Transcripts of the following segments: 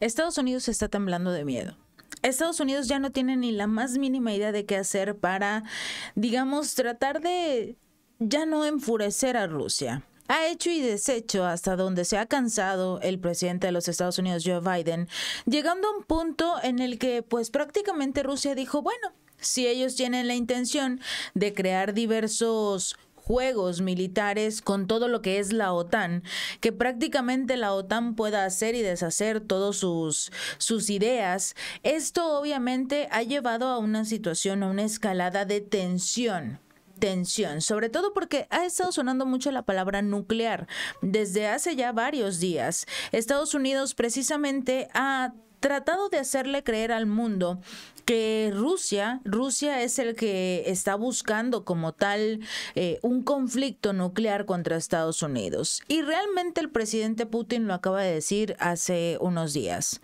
Estados Unidos está temblando de miedo. Estados Unidos ya no tiene ni la más mínima idea de qué hacer para, digamos, tratar de ya no enfurecer a Rusia. Ha hecho y deshecho hasta donde se ha cansado el presidente de los Estados Unidos, Joe Biden, llegando a un punto en el que pues prácticamente Rusia dijo, bueno, si ellos tienen la intención de crear diversos juegos militares con todo lo que es la OTAN, que prácticamente la OTAN pueda hacer y deshacer todas sus, sus ideas, esto obviamente ha llevado a una situación, a una escalada de tensión tensión, sobre todo porque ha estado sonando mucho la palabra nuclear desde hace ya varios días. Estados Unidos precisamente ha tratado de hacerle creer al mundo que Rusia, Rusia es el que está buscando como tal eh, un conflicto nuclear contra Estados Unidos. Y realmente el presidente Putin lo acaba de decir hace unos días.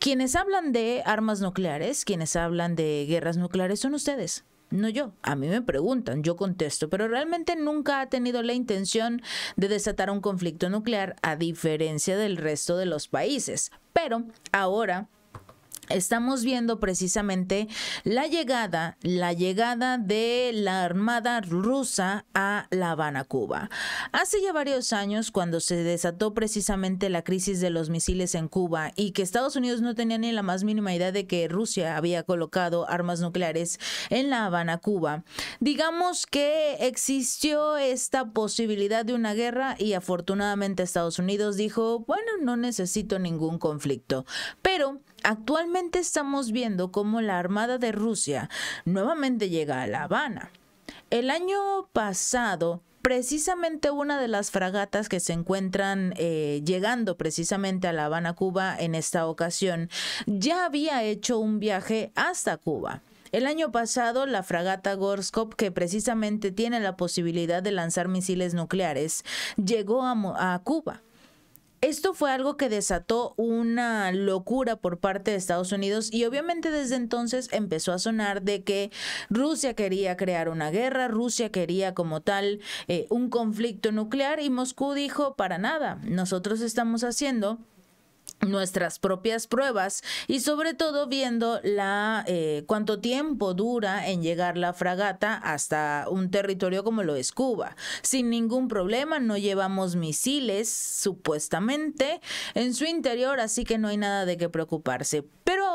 Quienes hablan de armas nucleares, quienes hablan de guerras nucleares son ustedes. No yo, a mí me preguntan, yo contesto, pero realmente nunca ha tenido la intención de desatar un conflicto nuclear a diferencia del resto de los países. Pero ahora estamos viendo precisamente la llegada, la llegada de la Armada rusa a La Habana, Cuba. Hace ya varios años, cuando se desató precisamente la crisis de los misiles en Cuba y que Estados Unidos no tenía ni la más mínima idea de que Rusia había colocado armas nucleares en La Habana, Cuba, digamos que existió esta posibilidad de una guerra y afortunadamente Estados Unidos dijo, bueno, no necesito ningún conflicto. Pero Actualmente estamos viendo cómo la Armada de Rusia nuevamente llega a La Habana. El año pasado, precisamente una de las fragatas que se encuentran eh, llegando precisamente a La Habana, Cuba, en esta ocasión, ya había hecho un viaje hasta Cuba. El año pasado, la fragata Gorskop, que precisamente tiene la posibilidad de lanzar misiles nucleares, llegó a Cuba. Esto fue algo que desató una locura por parte de Estados Unidos y obviamente desde entonces empezó a sonar de que Rusia quería crear una guerra, Rusia quería como tal eh, un conflicto nuclear y Moscú dijo, para nada, nosotros estamos haciendo nuestras propias pruebas y sobre todo viendo la eh, cuánto tiempo dura en llegar la fragata hasta un territorio como lo es Cuba. Sin ningún problema, no llevamos misiles supuestamente en su interior, así que no hay nada de qué preocuparse.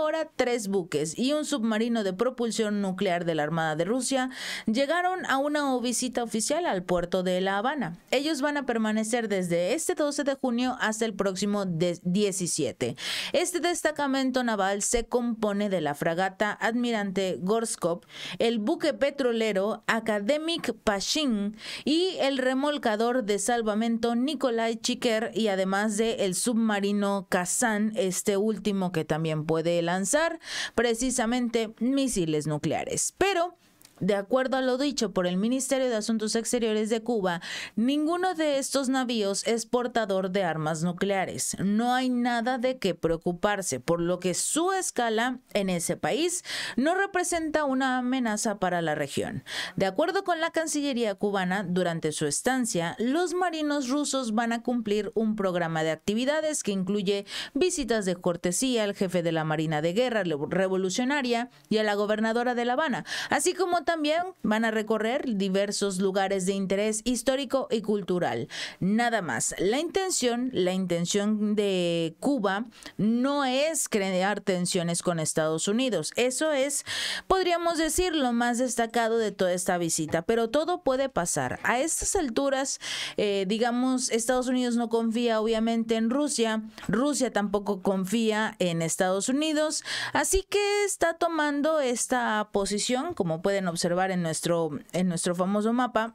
Ahora tres buques y un submarino de propulsión nuclear de la Armada de Rusia llegaron a una visita oficial al puerto de La Habana. Ellos van a permanecer desde este 12 de junio hasta el próximo 17. Este destacamento naval se compone de la fragata Admirante Gorskov, el buque petrolero Academic Pashin y el remolcador de salvamento Nikolai Chiker y además de el submarino Kazan, este último que también puede lanzar precisamente misiles nucleares. Pero de acuerdo a lo dicho por el Ministerio de Asuntos Exteriores de Cuba, ninguno de estos navíos es portador de armas nucleares. No hay nada de qué preocuparse, por lo que su escala en ese país no representa una amenaza para la región. De acuerdo con la Cancillería cubana, durante su estancia, los marinos rusos van a cumplir un programa de actividades que incluye visitas de cortesía al jefe de la Marina de Guerra Revolucionaria y a la gobernadora de La Habana, así como también van a recorrer diversos lugares de interés histórico y cultural. Nada más. La intención, la intención de Cuba no es crear tensiones con Estados Unidos. Eso es, podríamos decir, lo más destacado de toda esta visita. Pero todo puede pasar. A estas alturas, eh, digamos, Estados Unidos no confía obviamente en Rusia. Rusia tampoco confía en Estados Unidos. Así que está tomando esta posición, como pueden observar observar en nuestro, en nuestro famoso mapa,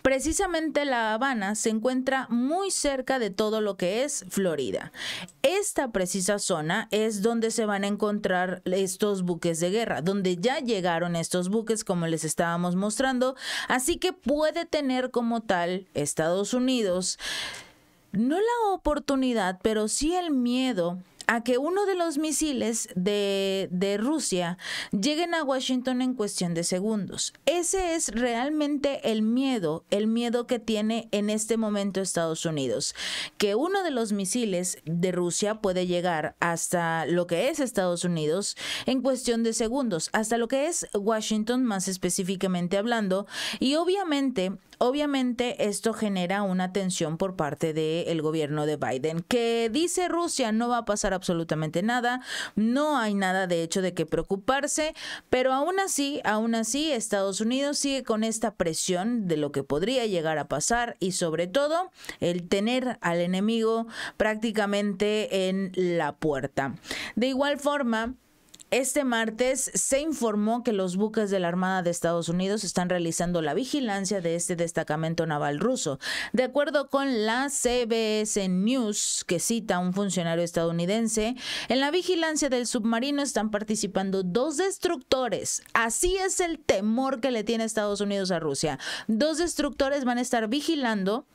Precisamente La Habana se encuentra muy cerca de todo lo que es Florida. Esta precisa zona es donde se van a encontrar estos buques de guerra, donde ya llegaron estos buques como les estábamos mostrando, así que puede tener como tal Estados Unidos no la oportunidad, pero sí el miedo a que uno de los misiles de, de, Rusia lleguen a Washington en cuestión de segundos. Ese es realmente el miedo, el miedo que tiene en este momento Estados Unidos, que uno de los misiles de Rusia puede llegar hasta lo que es Estados Unidos en cuestión de segundos, hasta lo que es Washington más específicamente hablando, y obviamente Obviamente esto genera una tensión por parte del gobierno de Biden, que dice Rusia no va a pasar absolutamente nada, no hay nada de hecho de que preocuparse, pero aún así, aún así, Estados Unidos sigue con esta presión de lo que podría llegar a pasar y sobre todo el tener al enemigo prácticamente en la puerta. De igual forma, este martes se informó que los buques de la Armada de Estados Unidos están realizando la vigilancia de este destacamento naval ruso. De acuerdo con la CBS News, que cita un funcionario estadounidense, en la vigilancia del submarino están participando dos destructores. Así es el temor que le tiene Estados Unidos a Rusia. Dos destructores van a estar vigilando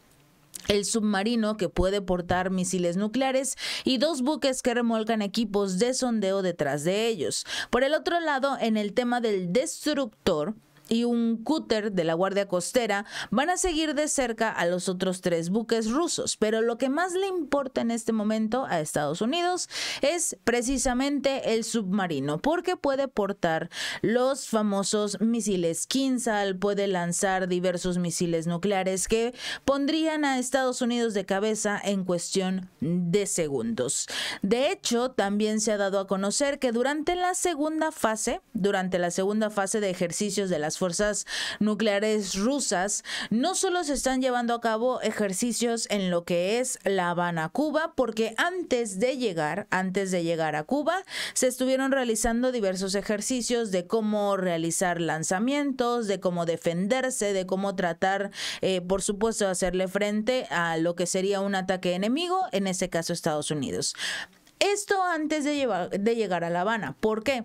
el submarino que puede portar misiles nucleares y dos buques que remolcan equipos de sondeo detrás de ellos. Por el otro lado, en el tema del destructor, y un cúter de la Guardia Costera van a seguir de cerca a los otros tres buques rusos. Pero lo que más le importa en este momento a Estados Unidos es precisamente el submarino, porque puede portar los famosos misiles Kinzhal, puede lanzar diversos misiles nucleares que pondrían a Estados Unidos de cabeza en cuestión de segundos. De hecho, también se ha dado a conocer que durante la segunda fase, durante la segunda fase de ejercicios de las fuerzas nucleares rusas no solo se están llevando a cabo ejercicios en lo que es La Habana, Cuba, porque antes de llegar, antes de llegar a Cuba, se estuvieron realizando diversos ejercicios de cómo realizar lanzamientos, de cómo defenderse, de cómo tratar, eh, por supuesto, hacerle frente a lo que sería un ataque enemigo, en este caso Estados Unidos. Esto antes de, llevar, de llegar a La Habana. ¿Por qué?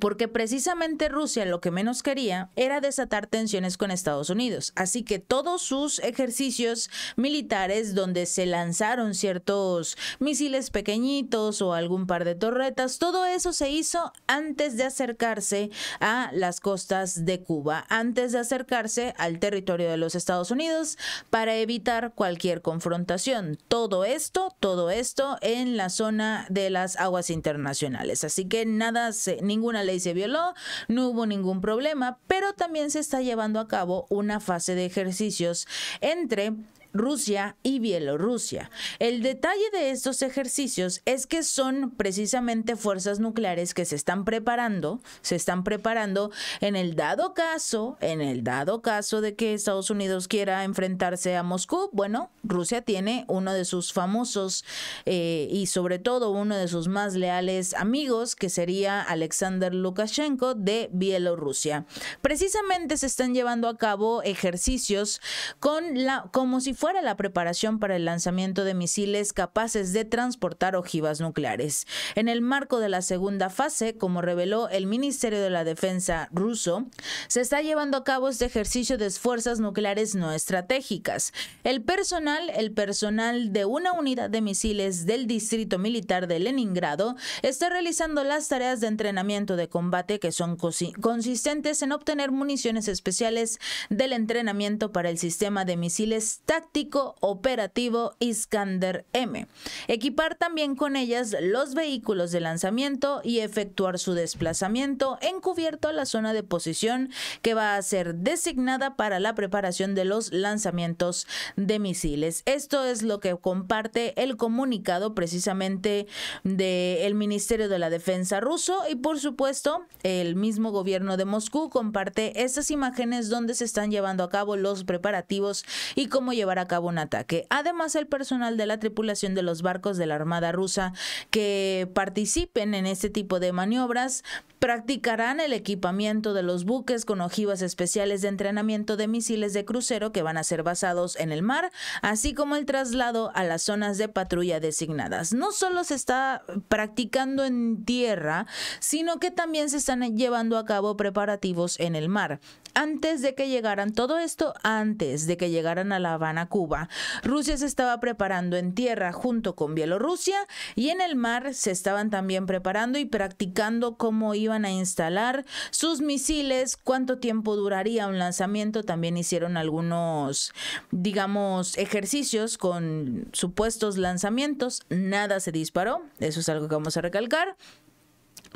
porque precisamente Rusia lo que menos quería era desatar tensiones con Estados Unidos. Así que todos sus ejercicios militares donde se lanzaron ciertos misiles pequeñitos o algún par de torretas, todo eso se hizo antes de acercarse a las costas de Cuba, antes de acercarse al territorio de los Estados Unidos para evitar cualquier confrontación. Todo esto, todo esto en la zona de las aguas internacionales. Así que nada, ninguna ley se violó, no hubo ningún problema, pero también se está llevando a cabo una fase de ejercicios entre Rusia y Bielorrusia. El detalle de estos ejercicios es que son precisamente fuerzas nucleares que se están preparando, se están preparando en el dado caso, en el dado caso de que Estados Unidos quiera enfrentarse a Moscú, bueno, Rusia tiene uno de sus famosos eh, y sobre todo uno de sus más leales amigos, que sería Alexander Lukashenko de Bielorrusia. Precisamente se están llevando a cabo ejercicios con la, como si fuera la preparación para el lanzamiento de misiles capaces de transportar ojivas nucleares. En el marco de la segunda fase, como reveló el Ministerio de la Defensa ruso, se está llevando a cabo este ejercicio de fuerzas nucleares no estratégicas. El personal, el personal de una unidad de misiles del Distrito Militar de Leningrado está realizando las tareas de entrenamiento de combate que son consistentes en obtener municiones especiales del entrenamiento para el sistema de misiles tácticos operativo Iskander M, equipar también con ellas los vehículos de lanzamiento y efectuar su desplazamiento encubierto a la zona de posición que va a ser designada para la preparación de los lanzamientos de misiles. Esto es lo que comparte el comunicado precisamente del Ministerio de la Defensa ruso y por supuesto el mismo gobierno de Moscú comparte estas imágenes donde se están llevando a cabo los preparativos y cómo llevar a a cabo un ataque. Además, el personal de la tripulación de los barcos de la Armada rusa que participen en este tipo de maniobras practicarán el equipamiento de los buques con ojivas especiales de entrenamiento de misiles de crucero que van a ser basados en el mar, así como el traslado a las zonas de patrulla designadas. No solo se está practicando en tierra, sino que también se están llevando a cabo preparativos en el mar. Antes de que llegaran, todo esto antes de que llegaran a La Habana Cuba. Rusia se estaba preparando en tierra junto con Bielorrusia y en el mar se estaban también preparando y practicando cómo iban a instalar sus misiles, cuánto tiempo duraría un lanzamiento. También hicieron algunos, digamos, ejercicios con supuestos lanzamientos. Nada se disparó, eso es algo que vamos a recalcar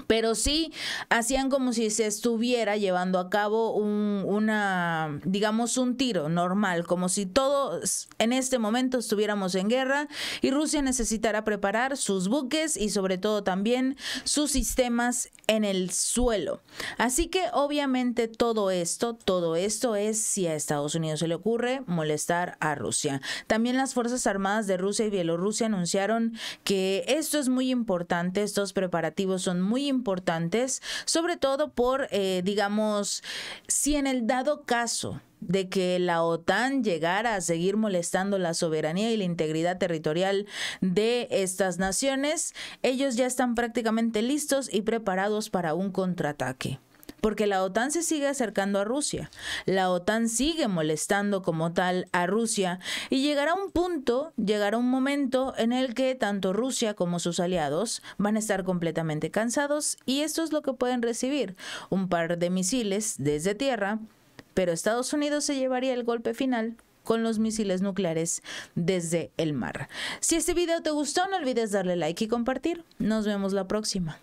pero sí hacían como si se estuviera llevando a cabo un, una, digamos, un tiro normal, como si todos en este momento estuviéramos en guerra y Rusia necesitara preparar sus buques y sobre todo también sus sistemas en el suelo. Así que obviamente todo esto, todo esto es si a Estados Unidos se le ocurre molestar a Rusia. También las Fuerzas Armadas de Rusia y Bielorrusia anunciaron que esto es muy importante, estos preparativos son muy importantes, sobre todo por, eh, digamos, si en el dado caso de que la OTAN llegara a seguir molestando la soberanía y la integridad territorial de estas naciones, ellos ya están prácticamente listos y preparados para un contraataque porque la OTAN se sigue acercando a Rusia, la OTAN sigue molestando como tal a Rusia y llegará un punto, llegará un momento en el que tanto Rusia como sus aliados van a estar completamente cansados y esto es lo que pueden recibir, un par de misiles desde tierra, pero Estados Unidos se llevaría el golpe final con los misiles nucleares desde el mar. Si este video te gustó, no olvides darle like y compartir. Nos vemos la próxima.